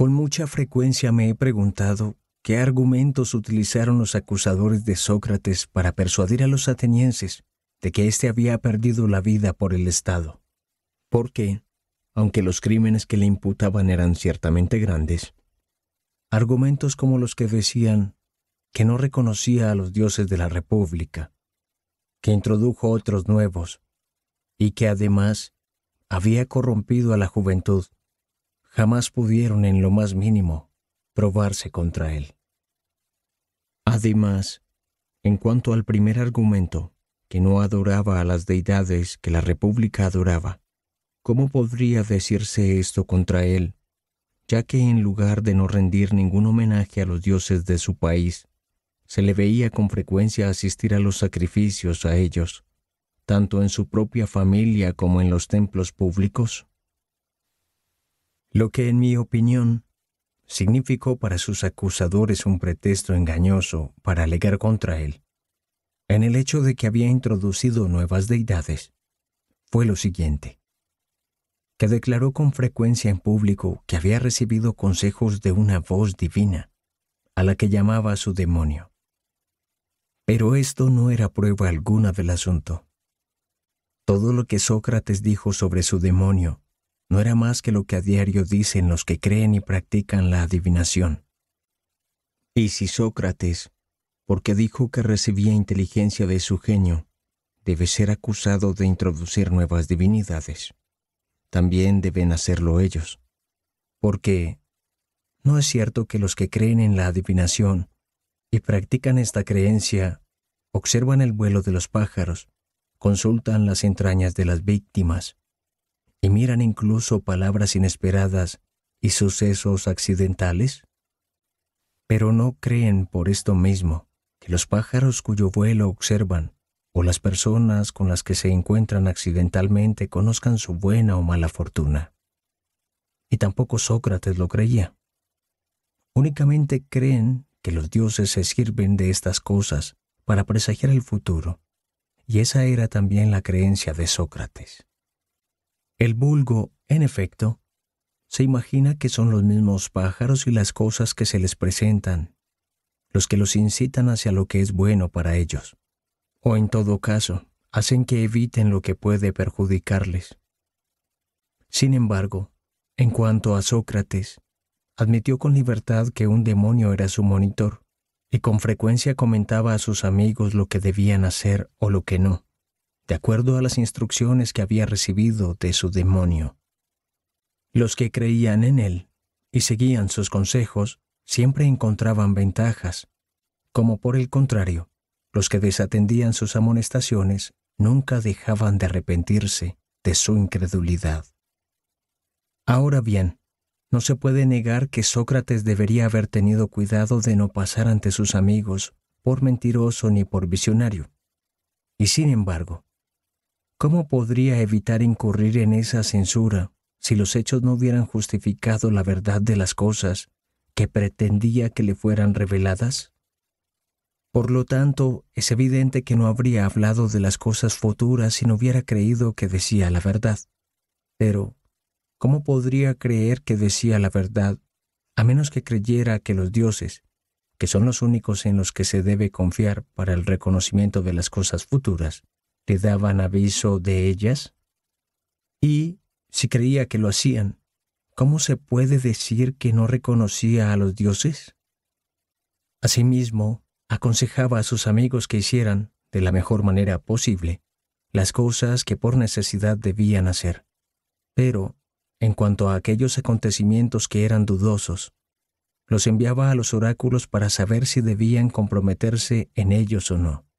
Con mucha frecuencia me he preguntado qué argumentos utilizaron los acusadores de Sócrates para persuadir a los atenienses de que éste había perdido la vida por el Estado. Porque, aunque los crímenes que le imputaban eran ciertamente grandes, argumentos como los que decían que no reconocía a los dioses de la República, que introdujo otros nuevos, y que además había corrompido a la juventud, jamás pudieron en lo más mínimo probarse contra él. Además, en cuanto al primer argumento, que no adoraba a las deidades que la República adoraba, ¿cómo podría decirse esto contra él, ya que en lugar de no rendir ningún homenaje a los dioses de su país, se le veía con frecuencia asistir a los sacrificios a ellos, tanto en su propia familia como en los templos públicos? lo que en mi opinión significó para sus acusadores un pretexto engañoso para alegar contra él. En el hecho de que había introducido nuevas deidades, fue lo siguiente, que declaró con frecuencia en público que había recibido consejos de una voz divina, a la que llamaba su demonio. Pero esto no era prueba alguna del asunto. Todo lo que Sócrates dijo sobre su demonio no era más que lo que a diario dicen los que creen y practican la adivinación. Y si Sócrates, porque dijo que recibía inteligencia de su genio, debe ser acusado de introducir nuevas divinidades, también deben hacerlo ellos, porque ¿no es cierto que los que creen en la adivinación y practican esta creencia observan el vuelo de los pájaros, consultan las entrañas de las víctimas, y miran incluso palabras inesperadas y sucesos accidentales? Pero no creen por esto mismo que los pájaros cuyo vuelo observan o las personas con las que se encuentran accidentalmente conozcan su buena o mala fortuna. Y tampoco Sócrates lo creía. Únicamente creen que los dioses se sirven de estas cosas para presagiar el futuro, y esa era también la creencia de Sócrates. El vulgo, en efecto, se imagina que son los mismos pájaros y las cosas que se les presentan, los que los incitan hacia lo que es bueno para ellos, o en todo caso, hacen que eviten lo que puede perjudicarles. Sin embargo, en cuanto a Sócrates, admitió con libertad que un demonio era su monitor, y con frecuencia comentaba a sus amigos lo que debían hacer o lo que no de acuerdo a las instrucciones que había recibido de su demonio. Los que creían en él y seguían sus consejos siempre encontraban ventajas, como por el contrario, los que desatendían sus amonestaciones nunca dejaban de arrepentirse de su incredulidad. Ahora bien, no se puede negar que Sócrates debería haber tenido cuidado de no pasar ante sus amigos por mentiroso ni por visionario. Y sin embargo, ¿Cómo podría evitar incurrir en esa censura si los hechos no hubieran justificado la verdad de las cosas que pretendía que le fueran reveladas? Por lo tanto, es evidente que no habría hablado de las cosas futuras si no hubiera creído que decía la verdad. Pero, ¿cómo podría creer que decía la verdad a menos que creyera que los dioses, que son los únicos en los que se debe confiar para el reconocimiento de las cosas futuras, daban aviso de ellas? Y si creía que lo hacían, ¿cómo se puede decir que no reconocía a los dioses? Asimismo, aconsejaba a sus amigos que hicieran, de la mejor manera posible, las cosas que por necesidad debían hacer. Pero, en cuanto a aquellos acontecimientos que eran dudosos, los enviaba a los oráculos para saber si debían comprometerse en ellos o no.